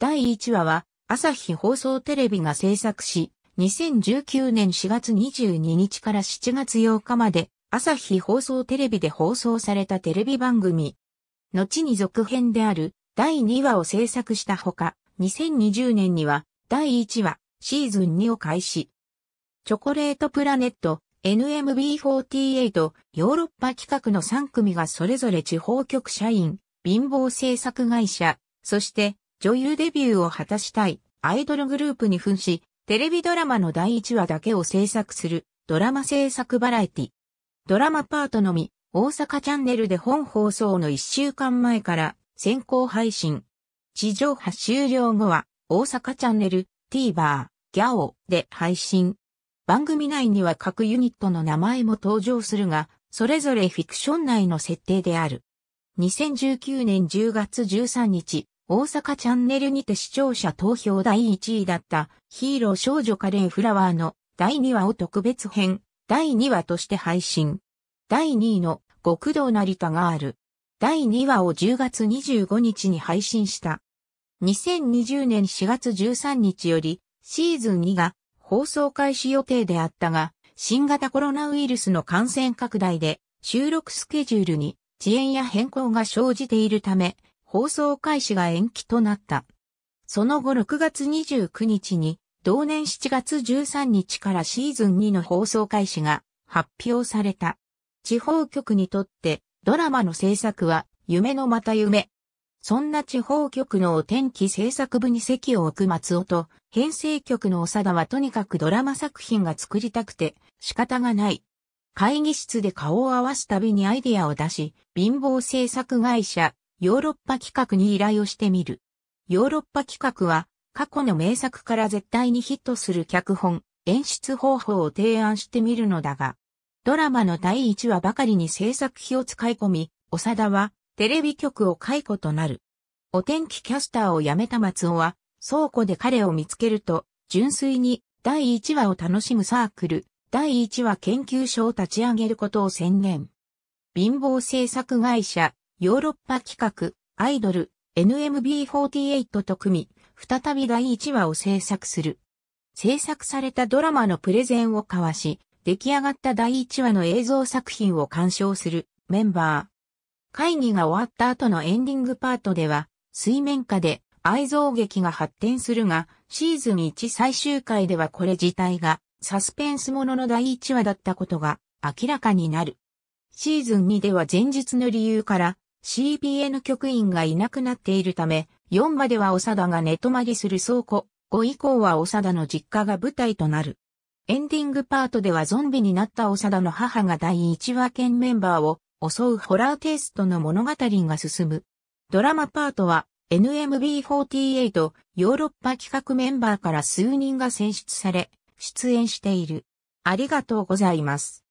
第1話は、朝日放送テレビが制作し、2019年4月22日から7月8日まで、朝日放送テレビで放送されたテレビ番組。後に続編である第2話を制作したほか、2020年には第1話シーズン2を開始。チョコレートプラネット NMB48 ヨーロッパ企画の3組がそれぞれ地方局社員、貧乏制作会社、そして女優デビューを果たしたいアイドルグループに扮し、テレビドラマの第1話だけを制作するドラマ制作バラエティ。ドラマパートのみ、大阪チャンネルで本放送の1週間前から先行配信。地上波終了後は、大阪チャンネル、TVer、ギャオで配信。番組内には各ユニットの名前も登場するが、それぞれフィクション内の設定である。2019年10月13日、大阪チャンネルにて視聴者投票第1位だったヒーロー少女カレーフラワーの第2話を特別編第2話として配信。第2位の極道成田ガール。第2話を10月25日に配信した。2020年4月13日よりシーズン2が放送開始予定であったが、新型コロナウイルスの感染拡大で収録スケジュールに遅延や変更が生じているため、放送開始が延期となった。その後6月29日に、同年7月13日からシーズン2の放送開始が発表された。地方局にとってドラマの制作は夢のまた夢。そんな地方局のお天気制作部に席を置く松尾と編成局の長田はとにかくドラマ作品が作りたくて仕方がない。会議室で顔を合わすたびにアイディアを出し、貧乏制作会社ヨーロッパ企画に依頼をしてみる。ヨーロッパ企画は、過去の名作から絶対にヒットする脚本、演出方法を提案してみるのだが、ドラマの第1話ばかりに制作費を使い込み、長田はテレビ局を解雇となる。お天気キャスターを辞めた松尾は、倉庫で彼を見つけると、純粋に第1話を楽しむサークル、第1話研究所を立ち上げることを宣言。貧乏制作会社、ヨーロッパ企画、アイドル、NMB48 と組み、再び第1話を制作する。制作されたドラマのプレゼンを交わし、出来上がった第1話の映像作品を鑑賞するメンバー。会議が終わった後のエンディングパートでは、水面下で愛憎劇が発展するが、シーズン1最終回ではこれ自体がサスペンスものの第1話だったことが明らかになる。シーズン2では前日の理由から CBN 局員がいなくなっているため、4までは長田が寝泊まりする倉庫、5以降は長田の実家が舞台となる。エンディングパートではゾンビになった長田の母が第1話県メンバーを襲うホラーテイストの物語が進む。ドラマパートは NMB48 ヨーロッパ企画メンバーから数人が選出され、出演している。ありがとうございます。